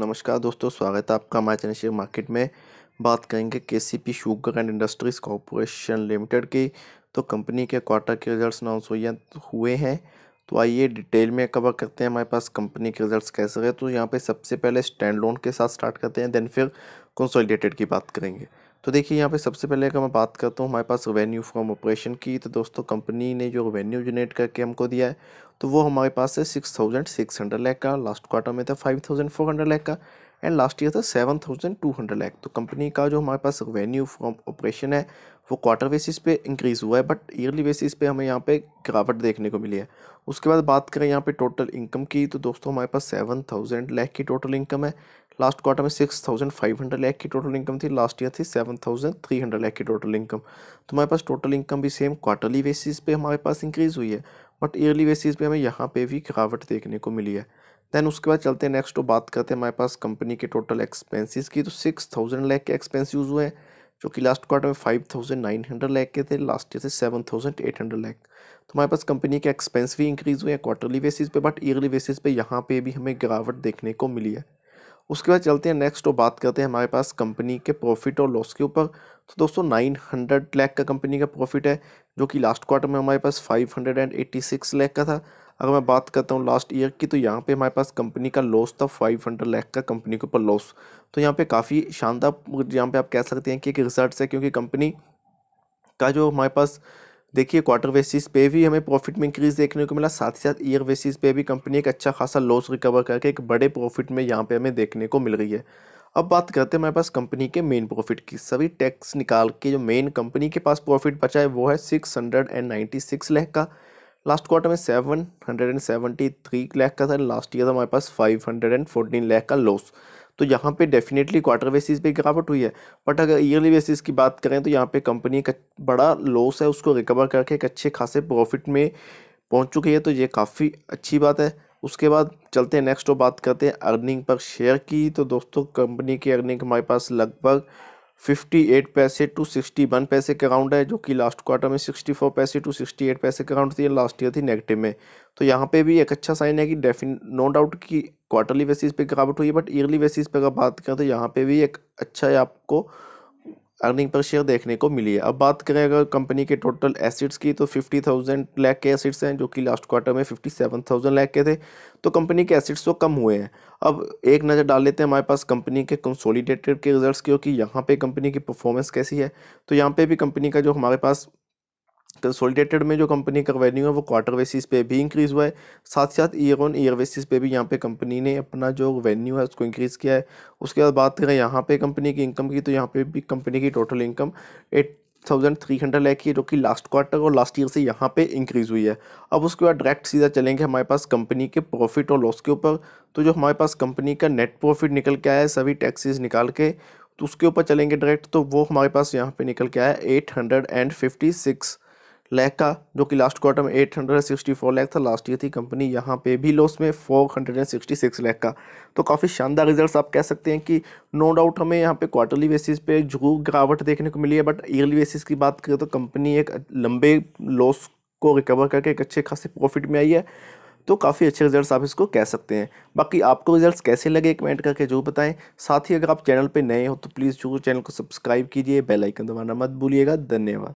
नमस्कार दोस्तों स्वागत है आपका हमारे चैनल शेयर मार्केट में बात करेंगे K C P Sugar and Industries Corporation Limited की तो कंपनी के क्वार्टर के रिजल्ट्स अनाउंस हुए हैं तो आइए डिटेल में कवर करते हैं हमारे पास कंपनी के रिजल्ट्स कैसे रहे तो यहाँ पे सबसे पहले स्टैंड लोन के साथ स्टार्ट करते हैं देन फिर कंसोलिडेटेड की बात करेंगे तो देखिए यहाँ पे सबसे पहले अगर मैं बात करता हूँ हमारे पास रेवेन्यू फ्रॉम ऑपरेशन की तो दोस्तों कंपनी ने जो रेवेन्यू जनरेट करके हमको दिया है तो वो हमारे पास है six thousand six hundred lakh का लास्ट क्वार्टर में था five thousand four hundred lakh का एंड लास्ट ईयर था seven thousand two hundred lakh तो कंपनी का जो हमारे पास रेवेन्यू फ्रॉम ऑपरेशन है वो क्वार्टर बेसिस पे इंक्रीज़ हुआ है बट ईयरली बेसिस पे हमें यहाँ पे गिरावट देखने को मिली है उसके बाद बात करें यहाँ पे टोटल इनकम की तो दोस्तों हमारे पास सेवन थाउजेंड लैख की टोटल इनकम है लास्ट क्वार्टर में six thousand five hundred lakh की टोटल इनकम थी लास्ट ईयर थी seven thousand three hundred lakh की टोटल इनकम तो हमारे पास टोटल इनकम भी सेम क्वार्टरली बेसिस पे हमारे पास इंक्रीज़ हुई है बट ईयरली बेसिस पे हमें यहाँ पे भी गिरावट देखने को मिली है देन उसके बाद चलते हैं नेक्स्ट तो बात करते हैं हमारे पास कंपनी के टोटल एक्सपेंसेस की तो सिक्स थाउजेंड लैख के एक्सपेंस यूज़ हुए हैं जो कि लास्ट क्वार्टर में five thousand nine hundred lakh के थे लास्ट ईयर से seven thousand eight hundred lakh तो हमारे पास कंपनी के एक्सपेंस भी इंक्रीज़ हुए हैं क्वार्टरली बेसिस पे बट ईयरली बेसिस पे यहाँ पे भी हमें गिरावट देखने को मिली है उसके बाद चलते हैं नेक्स्ट और बात करते हैं हमारे पास कंपनी के प्रॉफिट और लॉस के ऊपर तो दोस्तों नाइन हंड्रेड लैख का कंपनी का प्रॉफिट है जो कि लास्ट क्वार्टर में हमारे पास five hundred and eighty six lakh का था अगर मैं बात करता हूँ लास्ट ईयर की तो यहाँ पे हमारे पास कंपनी का लॉस था फाइव हंड्रेड लैख का कंपनी के ऊपर लॉस तो यहाँ पे काफ़ी शानदार यहाँ पे आप कह सकते हैं कि एक रिजल्ट है क्योंकि कंपनी का जो हमारे पास देखिए क्वार्टर बेसिस पे भी हमें प्रॉफिट में इंक्रीज देखने को मिला साथ ही साथ ईयर बेसिस पे भी कंपनी एक अच्छा खासा लॉस रिकवर करके एक बड़े प्रॉफिट में यहाँ पे हमें देखने को मिल रही है अब बात करते हैं हमारे पास कंपनी के मेन प्रॉफिट की सभी टैक्स निकाल के जो मेन कंपनी के पास प्रॉफिट बचा है वो है six hundred and ninety six lakh का लास्ट क्वार्टर में seven hundred and seventy three lakh का था लास्ट ईयर हमारे पास five hundred and fourteen lakh का लॉस तो यहाँ पे डेफिनेटली क्वार्टर बेसिस पे गिरावट हुई है बट अगर ईयरली बेसिस की बात करें तो यहाँ पे कंपनी का बड़ा लॉस है उसको रिकवर करके एक अच्छे खासे प्रॉफिट में पहुँच चुकी है तो ये काफ़ी अच्छी बात है उसके बाद चलते हैं नेक्स्ट और तो बात करते हैं अर्निंग पर शेयर की तो दोस्तों कंपनी की अर्निंग हमारे पास लगभग 58 पैसे टू 61 पैसे के अराउंड है जो कि लास्ट क्वार्टर में 64 पैसे टू 68 पैसे के अराउंड थी लास्ट ईयर थी नेगेटिव में तो यहाँ पे भी एक अच्छा साइन है कि डेफिन नो डाउट कि क्वार्टरली बेसिस पे गिरावट हुई है बट ईयरली बेसिस पे अगर बात करें तो यहाँ पे भी एक अच्छा है आपको अर्निंग पर शेयर देखने को मिली है अब बात करें अगर कंपनी के टोटल एसिड्स की तो फिफ्टी थाउजेंड लैक के एसिड्स हैं जो कि लास्ट क्वार्टर में फिफ्टी सेवन थाउजेंड लैक के थे तो कंपनी के एसिड्स तो कम हुए हैं अब एक नज़र डाल लेते हैं हमारे पास कंपनी के कंसोलिडेटेड के रिजल्ट्स क्योंकि यहाँ पे कंपनी की परफॉर्मेंस कैसी है तो यहाँ पे भी कंपनी का जो हमारे पास कंसोलिडेटेड में जो कंपनी का रेवेन्यू है वो क्वार्टर बेसिस पे भी इंक्रीज़ हुआ है साथ ही साथ ईयर ऑन ईयर बेसिस पे भी यहाँ पे कंपनी ने अपना जो रेवेन्यू है उसको इंक्रीज़ किया है उसके बाद बात करें यहाँ पे कंपनी की इनकम की तो यहाँ पे भी कंपनी की total income eight thousand three hundred lakh की जो कि लास्ट क्वार्टर और लास्ट ईयर से यहाँ पे इंक्रीज़ हुई है अब उसके बाद डायरेक्ट सीधा चलेंगे हमारे पास कंपनी के प्रॉफिट और लॉस के ऊपर तो जो हमारे पास कंपनी का नेट प्रॉफिट निकल के आया है सभी टैक्सेस निकाल के तो उसके ऊपर चलेंगे डायरेक्ट तो वो हमारे पास यहाँ पे निकल के आया है eight hundred and fifty six lakh का जो कि लास्ट क्वार्टर में 864 लाख था लास्ट ईयर थी कंपनी यहाँ पे भी लॉस में 466 लाख का तो काफ़ी शानदार रिजल्ट्स आप कह सकते हैं कि नो डाउट हमें यहाँ पे क्वार्टरली बेसिस पे जरूर गिरावट देखने को मिली है बट ईयरली बेसिस की बात करें तो कंपनी एक लंबे लॉस को रिकवर करके एक अच्छे खासे प्रॉफिट में आई है तो काफ़ी अच्छे रिजल्ट्स आप इसको कह सकते हैं बाकी आपको रिजल्ट्स कैसे लगे कमेंट करके जरूर बताएं साथ ही अगर आप चैनल पर नए हो तो प्लीज़ जरूर चैनल को सब्सक्राइब कीजिए बेल आइकन दबाना मत भूलिएगा धन्यवाद